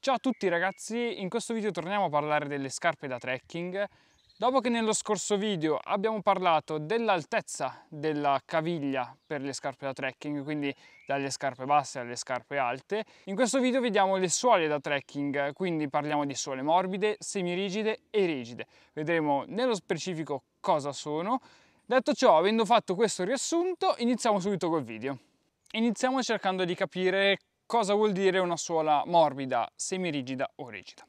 Ciao a tutti ragazzi, in questo video torniamo a parlare delle scarpe da trekking. Dopo che nello scorso video abbiamo parlato dell'altezza della caviglia per le scarpe da trekking, quindi dalle scarpe basse alle scarpe alte, in questo video vediamo le suole da trekking, quindi parliamo di suole morbide, semirigide e rigide. Vedremo nello specifico cosa sono. Detto ciò, avendo fatto questo riassunto, iniziamo subito col video. Iniziamo cercando di capire Cosa vuol dire una suola morbida, semirigida o rigida?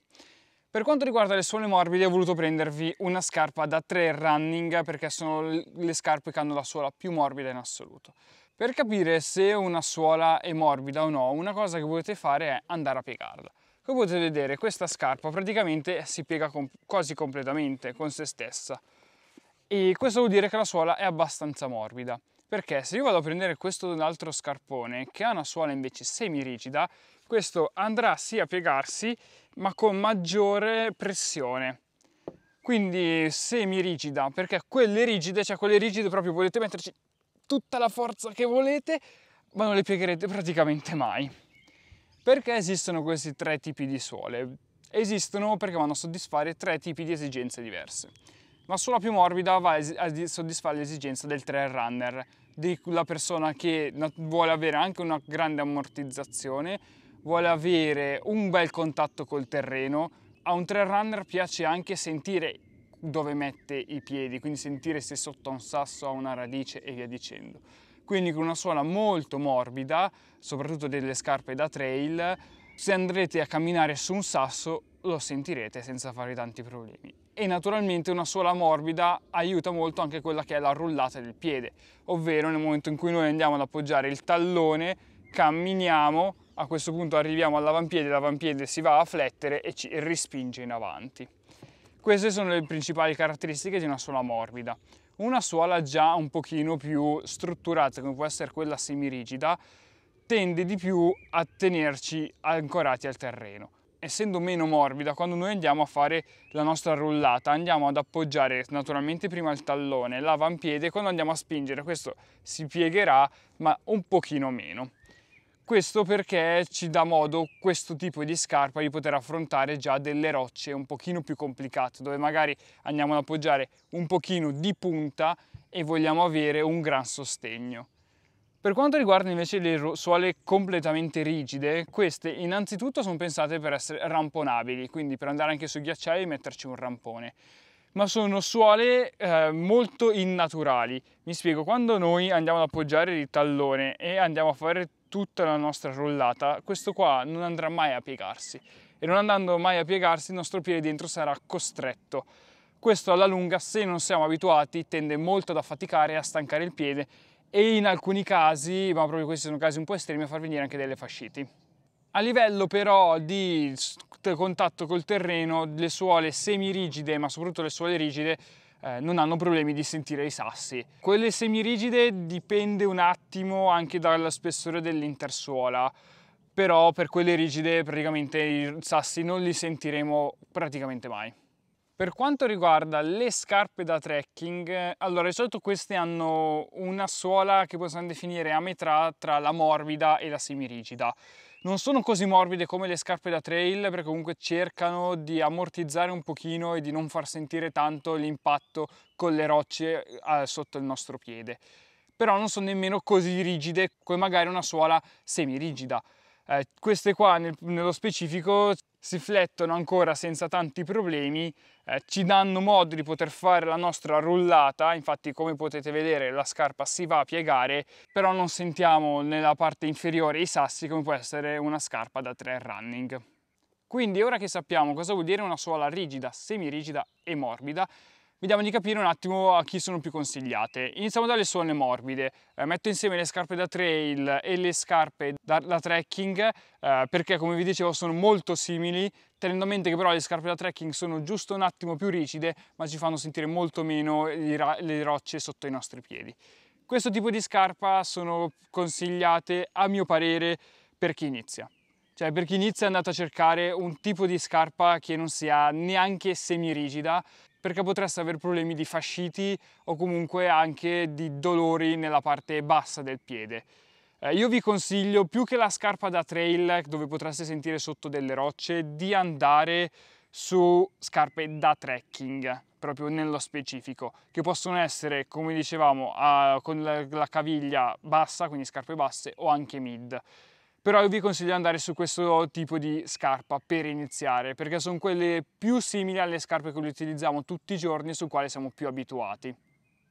Per quanto riguarda le suole morbide ho voluto prendervi una scarpa da 3 running perché sono le scarpe che hanno la suola più morbida in assoluto. Per capire se una suola è morbida o no, una cosa che potete fare è andare a piegarla. Come potete vedere, questa scarpa praticamente si piega com quasi completamente con se stessa e questo vuol dire che la suola è abbastanza morbida. Perché se io vado a prendere questo un altro scarpone che ha una suola invece semirigida, questo andrà sì a piegarsi ma con maggiore pressione quindi semirigida, perché quelle rigide, cioè quelle rigide proprio volete metterci tutta la forza che volete, ma non le piegherete praticamente mai. Perché esistono questi tre tipi di suole? Esistono perché vanno a soddisfare tre tipi di esigenze diverse ma solo più morbida va a soddisfare l'esigenza del trail runner, della persona che vuole avere anche una grande ammortizzazione, vuole avere un bel contatto col terreno. A un trail runner piace anche sentire dove mette i piedi, quindi sentire se sotto un sasso ha una radice e via dicendo. Quindi con una suola molto morbida, soprattutto delle scarpe da trail, se andrete a camminare su un sasso lo sentirete senza fare tanti problemi. E naturalmente una suola morbida aiuta molto anche quella che è la rullata del piede, ovvero nel momento in cui noi andiamo ad appoggiare il tallone, camminiamo, a questo punto arriviamo all'avampiede, l'avampiede si va a flettere e ci rispinge in avanti. Queste sono le principali caratteristiche di una suola morbida. Una suola già un pochino più strutturata, come può essere quella semirigida, tende di più a tenerci ancorati al terreno. Essendo meno morbida, quando noi andiamo a fare la nostra rullata, andiamo ad appoggiare naturalmente prima il tallone, l'avampiede, quando andiamo a spingere questo si piegherà, ma un pochino meno. Questo perché ci dà modo questo tipo di scarpa di poter affrontare già delle rocce un pochino più complicate, dove magari andiamo ad appoggiare un pochino di punta e vogliamo avere un gran sostegno. Per quanto riguarda invece le suole completamente rigide, queste innanzitutto sono pensate per essere ramponabili, quindi per andare anche su ghiacciai e metterci un rampone ma sono suole eh, molto innaturali. Mi spiego, quando noi andiamo ad appoggiare il tallone e andiamo a fare tutta la nostra rollata, questo qua non andrà mai a piegarsi e non andando mai a piegarsi il nostro piede dentro sarà costretto. Questo alla lunga, se non siamo abituati, tende molto ad affaticare e a stancare il piede e in alcuni casi, ma proprio questi sono casi un po' estremi, a far venire anche delle fasciti. A livello però di contatto col terreno, le suole semirigide, ma soprattutto le suole rigide, eh, non hanno problemi di sentire i sassi. Quelle semirigide dipende un attimo anche dallo spessore dell'intersuola, però per quelle rigide praticamente i sassi non li sentiremo praticamente mai. Per quanto riguarda le scarpe da trekking, allora di solito queste hanno una suola che possiamo definire a metà tra la morbida e la semirigida. Non sono così morbide come le scarpe da trail perché comunque cercano di ammortizzare un pochino e di non far sentire tanto l'impatto con le rocce eh, sotto il nostro piede. Però non sono nemmeno così rigide come magari una suola semirigida. Eh, queste qua nel, nello specifico si flettono ancora senza tanti problemi, eh, ci danno modo di poter fare la nostra rullata, infatti come potete vedere la scarpa si va a piegare, però non sentiamo nella parte inferiore i sassi come può essere una scarpa da trail running. Quindi ora che sappiamo cosa vuol dire una suola rigida, semirigida e morbida, vediamo di capire un attimo a chi sono più consigliate. Iniziamo dalle suole morbide, eh, metto insieme le scarpe da trail e le scarpe da, da trekking eh, perché come vi dicevo sono molto simili, tenendo a mente che però le scarpe da trekking sono giusto un attimo più rigide ma ci fanno sentire molto meno le rocce sotto i nostri piedi. Questo tipo di scarpa sono consigliate a mio parere per chi inizia cioè per chi inizia è andato a cercare un tipo di scarpa che non sia neanche semirigida perché potreste avere problemi di fasciti o comunque anche di dolori nella parte bassa del piede. Eh, io vi consiglio più che la scarpa da trail dove potreste sentire sotto delle rocce di andare su scarpe da trekking proprio nello specifico che possono essere come dicevamo a, con la, la caviglia bassa quindi scarpe basse o anche mid però io vi consiglio di andare su questo tipo di scarpa per iniziare perché sono quelle più simili alle scarpe che utilizziamo tutti i giorni e su quali siamo più abituati.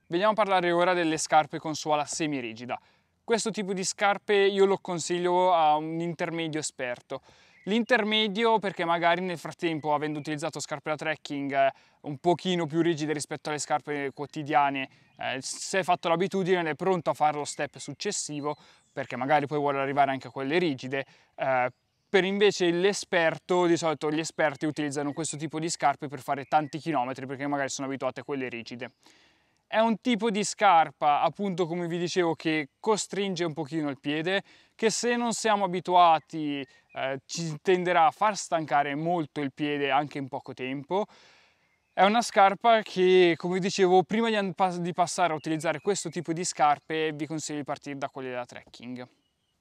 Veniamo a parlare ora delle scarpe con suola semirigida. Questo tipo di scarpe io lo consiglio a un intermedio esperto. L'intermedio perché magari nel frattempo avendo utilizzato scarpe da trekking eh, un pochino più rigide rispetto alle scarpe quotidiane, eh, se hai fatto l'abitudine ed è pronto a fare lo step successivo, perché magari poi vuole arrivare anche a quelle rigide, eh, per invece l'esperto, di solito gli esperti utilizzano questo tipo di scarpe per fare tanti chilometri perché magari sono abituati a quelle rigide. È un tipo di scarpa, appunto come vi dicevo, che costringe un pochino il piede, che se non siamo abituati eh, ci tenderà a far stancare molto il piede anche in poco tempo, è una scarpa che, come dicevo, prima di passare a utilizzare questo tipo di scarpe vi consiglio di partire da quelle da trekking.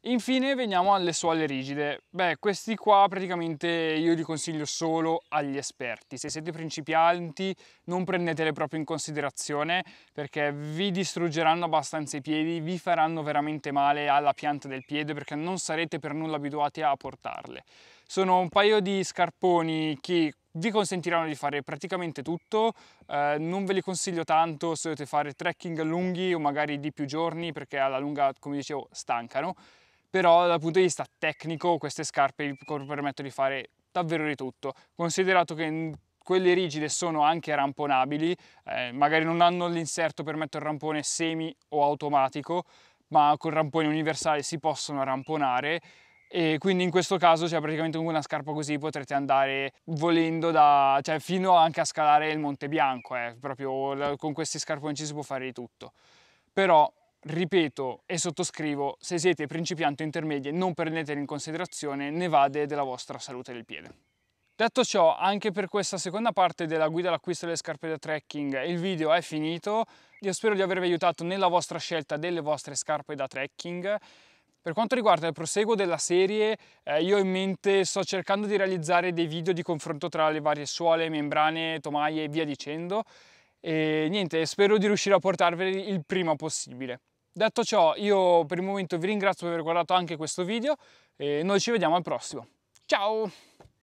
Infine veniamo alle suole rigide. Beh, questi qua praticamente io li consiglio solo agli esperti. Se siete principianti non prendetele proprio in considerazione perché vi distruggeranno abbastanza i piedi, vi faranno veramente male alla pianta del piede perché non sarete per nulla abituati a portarle. Sono un paio di scarponi che vi consentiranno di fare praticamente tutto, eh, non ve li consiglio tanto se dovete fare trekking lunghi o magari di più giorni perché alla lunga, come dicevo, stancano, però dal punto di vista tecnico queste scarpe vi permettono di fare davvero di tutto, considerato che quelle rigide sono anche ramponabili, eh, magari non hanno l'inserto per mettere il rampone semi o automatico, ma col rampone universale si possono ramponare e quindi in questo caso cioè praticamente una scarpa così potrete andare volendo da, cioè fino anche a scalare il Monte Bianco eh. proprio con questi scarponcini si può fare di tutto però ripeto e sottoscrivo se siete principianti intermedie non prendeteli in considerazione ne vade della vostra salute del piede Detto ciò, anche per questa seconda parte della guida all'acquisto delle scarpe da trekking il video è finito. Io spero di avervi aiutato nella vostra scelta delle vostre scarpe da trekking. Per quanto riguarda il proseguo della serie, eh, io in mente sto cercando di realizzare dei video di confronto tra le varie suole, membrane, tomaie e via dicendo. E niente, spero di riuscire a portarveli il prima possibile. Detto ciò, io per il momento vi ringrazio per aver guardato anche questo video e noi ci vediamo al prossimo. Ciao!